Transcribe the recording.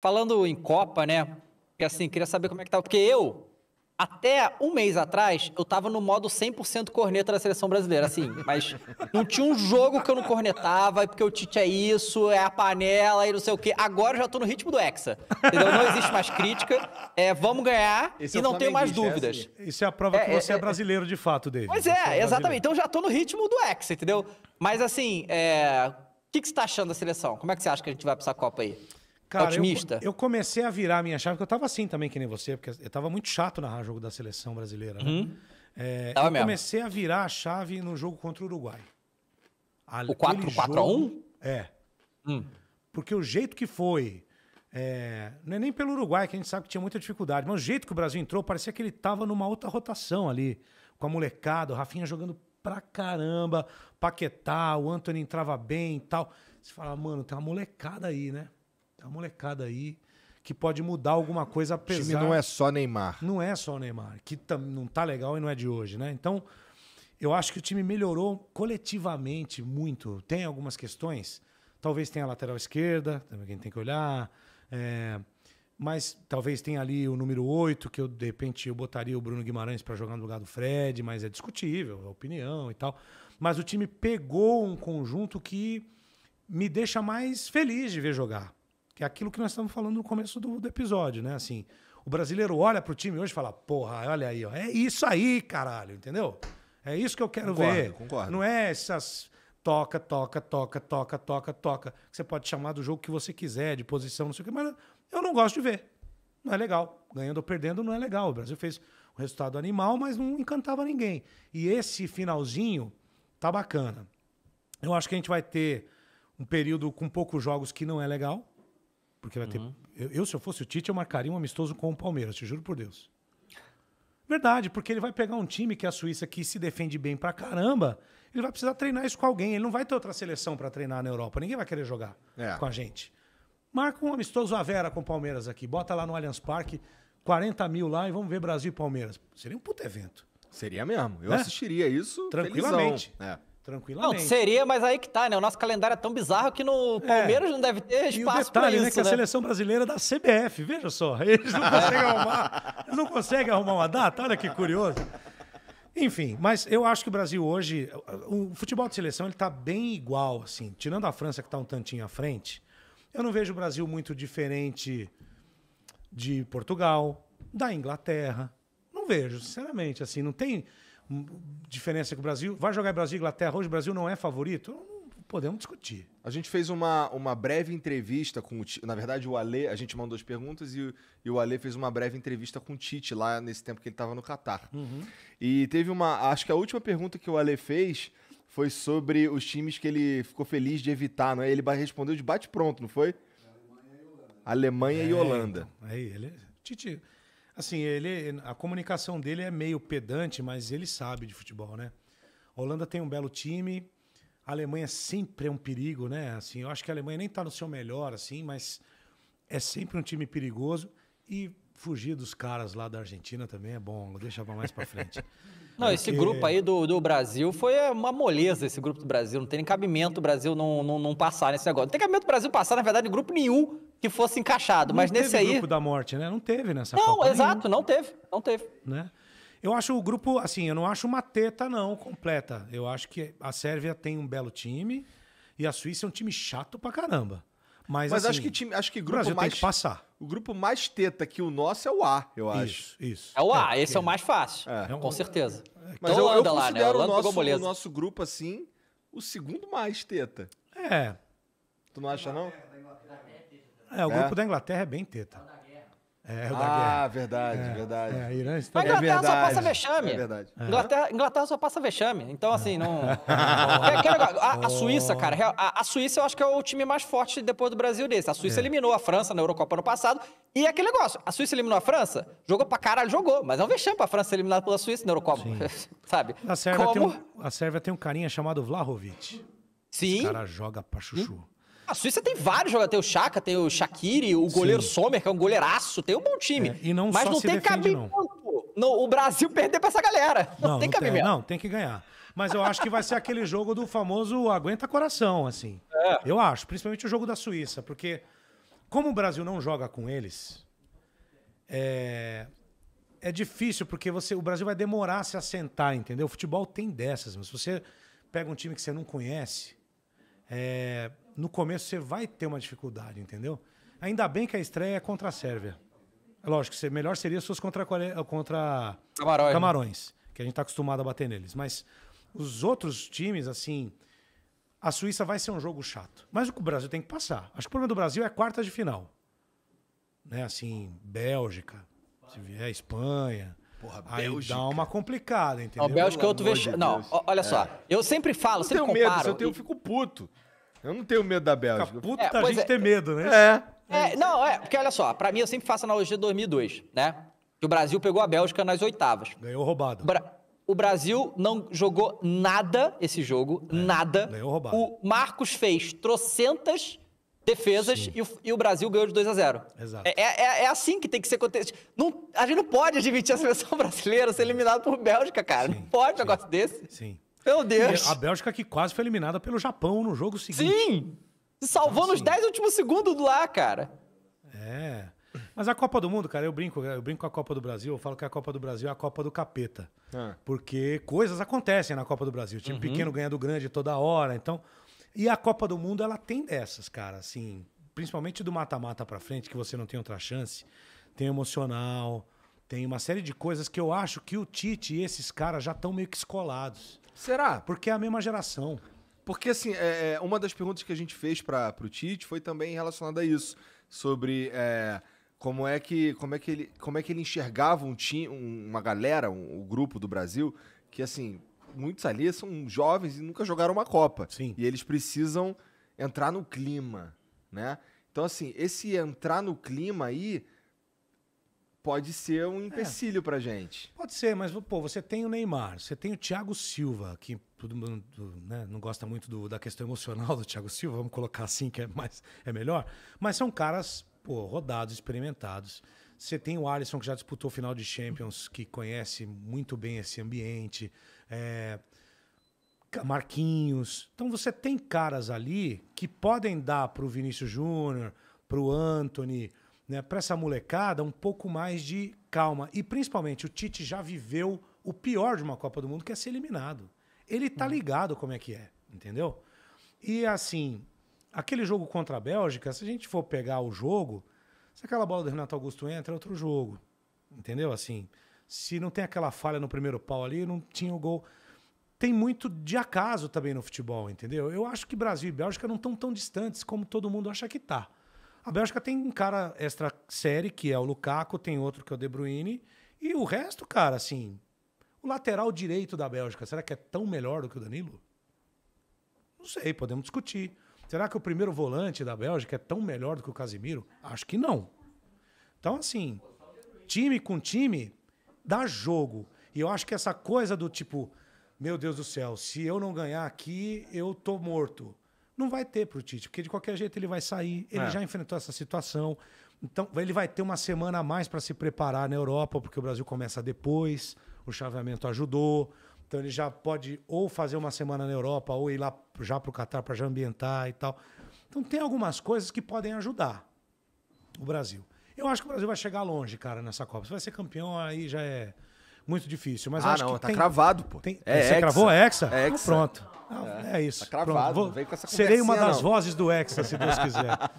Falando em Copa, né? Que assim, queria saber como é que tá. Porque eu, até um mês atrás, eu tava no modo 100% corneta da seleção brasileira, assim. Mas não tinha um jogo que eu não cornetava, porque o Tite é isso, é a panela e não sei o quê. Agora eu já tô no ritmo do Hexa. Entendeu? Não existe mais crítica. É, vamos ganhar Esse e é não tenho mais dúvidas. É assim. Isso é a prova é, que você é, é, é. brasileiro de fato, David. Pois é, é exatamente. Então já tô no ritmo do Hexa, entendeu? Mas assim, o que, que você tá achando da seleção? Como é que você acha que a gente vai pra essa Copa aí? Cara, otimista? Eu, eu, comecei a virar a minha chave, porque eu tava assim também, que nem você, porque eu tava muito chato narrar jogo da seleção brasileira. Né? Uhum. É, eu mesmo. comecei a virar a chave no jogo contra o Uruguai. o 4x1? É. Hum. Porque o jeito que foi, é, não é nem pelo Uruguai, que a gente sabe que tinha muita dificuldade, mas o jeito que o Brasil entrou, parecia que ele tava numa outra rotação ali, com a molecada, o Rafinha jogando pra caramba, Paquetá, o Anthony entrava bem e tal. Você fala, mano, tem uma molecada aí, né? uma molecada aí que pode mudar alguma coisa apesar... O time não é só Neymar. Não é só Neymar, que não tá legal e não é de hoje, né? Então, eu acho que o time melhorou coletivamente muito. Tem algumas questões, talvez tenha a lateral esquerda, também tem que olhar, é... mas talvez tenha ali o número 8, que eu, de repente eu botaria o Bruno Guimarães para jogar no lugar do Fred, mas é discutível, a é opinião e tal. Mas o time pegou um conjunto que me deixa mais feliz de ver jogar. Que é aquilo que nós estamos falando no começo do, do episódio, né? Assim, o brasileiro olha pro time hoje e fala, porra, olha aí, ó, é isso aí, caralho, entendeu? É isso que eu quero concordo, ver. Concordo. Não é essas toca, toca, toca, toca, toca, toca. Você pode chamar do jogo que você quiser, de posição, não sei o que, mas eu não gosto de ver. Não é legal. Ganhando ou perdendo não é legal. O Brasil fez um resultado animal, mas não encantava ninguém. E esse finalzinho tá bacana. Eu acho que a gente vai ter um período com poucos jogos que não é legal. Porque vai uhum. ter. Eu, eu, se eu fosse o Tite, eu marcaria um amistoso com o Palmeiras, te juro por Deus. Verdade, porque ele vai pegar um time que é a Suíça que se defende bem pra caramba, ele vai precisar treinar isso com alguém. Ele não vai ter outra seleção para treinar na Europa. Ninguém vai querer jogar é. com a gente. Marca um amistoso à Vera com o Palmeiras aqui. Bota lá no Allianz Parque, 40 mil lá e vamos ver Brasil e Palmeiras. Seria um puto evento. Seria mesmo. Eu é? assistiria isso tranquilamente. É. Tranquilamente. Não, seria, mas aí que tá, né? O nosso calendário é tão bizarro que no Palmeiras é. não deve ter espaço para né, isso, né? que né? a seleção brasileira é da CBF, veja só. Eles não conseguem arrumar, eles não conseguem arrumar uma data, olha que curioso. Enfim, mas eu acho que o Brasil hoje, o futebol de seleção, ele tá bem igual, assim, tirando a França que tá um tantinho à frente. Eu não vejo o Brasil muito diferente de Portugal, da Inglaterra. Não vejo, sinceramente, assim, não tem diferença com o Brasil. Vai jogar Brasil e Inglaterra hoje? O Brasil não é favorito? Podemos discutir. A gente fez uma, uma breve entrevista com o Tite. Na verdade, o Ale, a gente mandou as perguntas e, e o Ale fez uma breve entrevista com o Tite lá nesse tempo que ele estava no Catar. Uhum. E teve uma. Acho que a última pergunta que o Ale fez foi sobre os times que ele ficou feliz de evitar, não é? Ele respondeu de bate-pronto, não foi? Alemanha e Holanda. Alemanha é, e Holanda. Aí, ele. É, Tite. Assim, ele, a comunicação dele é meio pedante, mas ele sabe de futebol, né? A Holanda tem um belo time, a Alemanha sempre é um perigo, né? Assim, eu acho que a Alemanha nem está no seu melhor, assim, mas é sempre um time perigoso e fugir dos caras lá da Argentina também é bom, deixa mais para frente. Não, né, esse grupo aí do, do Brasil foi uma moleza, esse grupo do Brasil. Não tem nem cabimento o Brasil não, não, não passar nesse negócio. Não tem cabimento o Brasil passar, na verdade, em grupo nenhum que fosse encaixado. Não mas nesse aí. Não teve grupo da morte, né? Não teve nessa Não, Copa exato, nenhum. não teve. Não teve. Né? Eu acho o grupo, assim, eu não acho uma teta, não, completa. Eu acho que a Sérvia tem um belo time e a Suíça é um time chato pra caramba. Mas, Mas assim, acho que time, acho que grupo mais que passar. O grupo mais teta que o nosso é o A, eu acho. Isso, isso. É o A, é, esse é, é o mais fácil. É. Com então, certeza. É, é, Mas então, eu, eu lá, né? o, nosso, o nosso grupo, assim, o segundo mais teta. É. Tu não acha, não? É, o é? grupo da Inglaterra é bem teta. É, é ah, verdade, é, verdade. É, Irã está... A é Inglaterra só passa vexame. É verdade. Inglaterra, Inglaterra só passa vexame. Então, assim, não. a, a, Suíça, cara, a, a, Suíça eu acho que é o time mais forte depois do Brasil desse. A Suíça é. eliminou a França na Eurocopa ano passado. E é aquele negócio: a Suíça eliminou a França, jogou pra caralho, jogou. Mas é um vexame pra França ser eliminada pela Suíça na Eurocopa. Sabe? A Sérvia, Como... tem um, a Sérvia tem um carinha chamado Vlahovic. Sim. O cara joga pra chuchu. Hum? A Suíça tem vários jogadores. Tem o Chaka, tem o Shaqiri, o goleiro Sim. Sommer, que é um goleiraço. Tem um bom time. É, e não Mas só não tem cabimento. Não. o Brasil perder pra essa galera. Não, não tem cabimento. não, tem que ganhar. Mas eu acho que vai ser aquele jogo do famoso aguenta coração, assim. É. Eu acho. Principalmente o jogo da Suíça. Porque como o Brasil não joga com eles, é, é difícil, porque você, o Brasil vai demorar a se assentar, entendeu? O futebol tem dessas, mas se você pega um time que você não conhece, é, no começo você vai ter uma dificuldade, entendeu? Ainda bem que a estreia é contra a Sérvia. É lógico, melhor seria se fosse contra, contra Camarões, né? Camarões né? que a gente está acostumado a bater neles. Mas os outros times, assim, a Suíça vai ser um jogo chato. Mas o Brasil tem que passar. Acho que o problema do Brasil é quartas de final. Né, assim, Bélgica, se vier a Espanha. Porra, aí Bélgica. dá uma complicada, entendeu? A Bélgica é outro vexame. Não, olha só. É. Eu sempre falo, eu sempre tenho comparo. Medo, eu, tenho, eu fico puto. Eu não tenho medo da Bélgica. puta é, a gente é. ter medo, né? É. é. Não, é, porque olha só, pra mim eu sempre faço analogia de 2002, né? Que o Brasil pegou a Bélgica nas oitavas. Ganhou roubado. Bra o Brasil não jogou nada esse jogo, é, nada. Ganhou roubado. O Marcos fez trocentas defesas e o, e o, Brasil ganhou de 2 a 0 Exato. É, é, é, é assim que tem que ser acontecido. Não, a gente não pode admitir a seleção brasileira ser eliminada por Bélgica, cara. Sim, não pode um negócio desse. Sim. Meu Deus. A Bélgica que quase foi eliminada pelo Japão no jogo seguinte. Sim! Se salvou nos 10 últimos segundos lá, cara. É. Mas a Copa do Mundo, cara, eu brinco, eu brinco com a Copa do Brasil, eu falo que a Copa do Brasil é a Copa do capeta. Ah. Porque coisas acontecem na Copa do Brasil. O time uhum. pequeno ganha do grande toda hora, então. E a Copa do Mundo, ela tem dessas, cara, assim, principalmente do mata-mata para frente, que você não tem outra chance. Tem emocional, tem uma série de coisas que eu acho que o Tite e esses caras já estão meio que escolados. Será? Porque é a mesma geração. Porque, assim, é, é uma das perguntas que a gente fez para o Tite foi também relacionada a isso. Sobre é, como, é que, como, é que ele, como é que ele enxergava um time, uma galera, um, um grupo do Brasil, que, assim, muitos ali são jovens e nunca jogaram uma Copa. Sim. E eles precisam entrar no clima, né? Então, assim, esse entrar no clima aí pode ser um é. empecilho é. pra gente. Pode ser, mas pô, você tem o Neymar, você tem o Thiago Silva, que todo mundo né, não gosta muito do, da questão emocional do Thiago Silva, vamos colocar assim que é mais é melhor, mas são caras, pô, rodados, experimentados. Você tem o Alisson que já disputou o final de Champions, que conhece muito bem esse ambiente. É... Marquinhos. Então você tem caras ali que podem dar para o Vinícius Júnior, para o Anthony, né, para essa molecada um pouco mais de calma. E principalmente, o Tite já viveu o pior de uma Copa do Mundo, que é ser eliminado. Ele tá uhum. ligado como é que é, entendeu? E assim, aquele jogo contra a Bélgica, se a gente for pegar o jogo, se aquela bola do Renato Augusto entra, é outro jogo. Entendeu? Assim, se não tem aquela falha no primeiro pau ali, não tinha o gol. Tem muito de acaso também no futebol, entendeu? Eu acho que Brasil e Bélgica não estão tão distantes como todo mundo acha que tá. A Bélgica tem um cara extra série, que é o Lukaku, tem outro que é o De Bruyne. E o resto, cara, assim. O lateral direito da Bélgica, será que é tão melhor do que o Danilo? Não sei, podemos discutir. Será que o primeiro volante da Bélgica é tão melhor do que o Casimiro? Acho que não. Então, assim, time com time dá jogo. E eu acho que essa coisa do tipo, meu Deus do céu, se eu não ganhar aqui, eu tô morto. Não vai ter para o Tite, porque de qualquer jeito ele vai sair, ele é. já enfrentou essa situação. Então, ele vai ter uma semana a mais para se preparar na Europa, porque o Brasil começa depois, o chaveamento ajudou. Então, ele já pode ou fazer uma semana na Europa, ou ir lá já para o Catar para já ambientar e tal. Então, tem algumas coisas que podem ajudar o Brasil. Eu acho que o Brasil vai chegar longe, cara, nessa Copa. Se vai ser campeão, aí já é muito difícil. Mas ah, acho não, que tá tem, cravado, pô. Tem, é você hexa. cravou a Hexa? É hexa. Ah, pronto. Não, é. é. isso. Tá cravado, Serei uma das não. vozes do Hexa, se Deus quiser.